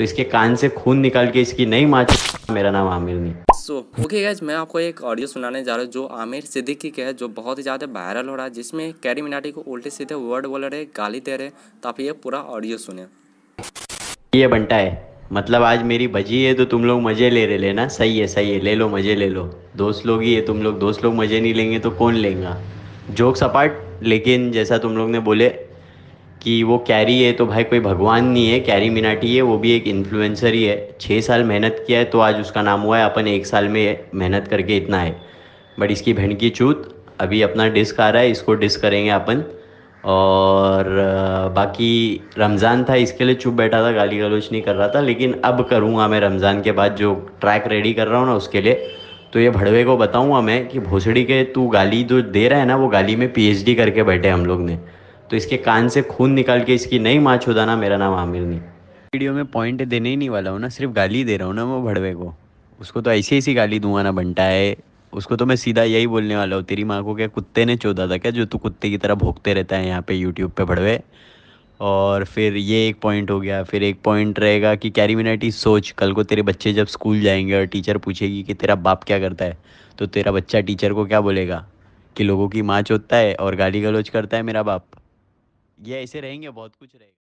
तो इसके कान से खून निकाल के इसकी नई माँ मेरा नाम आमिर नहीं सो ओके गाइज मैं आपको एक ऑडियो सुनाने जा रहा हूँ जो आमिर सिद्दीकी के है जो बहुत ही ज़्यादा वायरल हो रहा है जिसमें कैरी मिनाटी को उल्टे सीधे वर्ड बोल रहे गाली दे रहे तो आप ये पूरा ऑडियो सुने ये बनता है मतलब आज मेरी भजी है तो तुम लोग मज़े ले रहे लेना सही है सही है ले लो मज़े ले लो दोस्त लोग ही है तुम लोग दोस्त लोग मज़े नहीं लेंगे तो कौन लेगा जोक्स अपार्ट लेकिन जैसा तुम लोग ने बोले कि वो कैरी है तो भाई कोई भगवान नहीं है कैरी मिनाटी है वो भी एक इन्फ्लुएंसर ही है छः साल मेहनत किया है तो आज उसका नाम हुआ है अपन एक साल में मेहनत करके इतना है बट इसकी बहन की चूत अभी अपना डिस्क आ रहा है इसको डिस्क करेंगे अपन और बाकी रमज़ान था इसके लिए चुप बैठा था गाली गलोच नहीं कर रहा था लेकिन अब करूँगा मैं रमज़ान के बाद जो ट्रैक रेडी कर रहा हूँ ना उसके लिए तो ये भड़वे को बताऊँगा मैं कि भोसड़ी के तू गाली जो दे रहा है ना वो गाली में पीएचडी करके बैठे हम लोग ने तो इसके कान से खून निकाल के इसकी नई माँ छुदाना मेरा नाम आमिर नहीं वीडियो में पॉइंट देने ही नहीं वाला हूँ ना सिर्फ गाली दे रहा हूँ ना मैं भड़वे को उसको तो ऐसी ऐसी गाली दूंगा ना बनता है उसको तो मैं सीधा यही बोलने वाला हूँ तेरी माँ को क्या कुत्ते ने चोदा था क्या जो तू कुत्ते की तरह भोगते रहता है यहाँ पे यूट्यूब पे भड़वे और फिर ये एक पॉइंट हो गया फिर एक पॉइंट रहेगा कि कैरी मिनाटी सोच कल को तेरे बच्चे जब स्कूल जाएंगे और टीचर पूछेगी कि तेरा बाप क्या करता है तो तेरा बच्चा टीचर को क्या बोलेगा कि लोगों की माँ चोतता है और गाली गलोच करता है मेरा बाप ये ऐसे रहेंगे बहुत कुछ रहेगा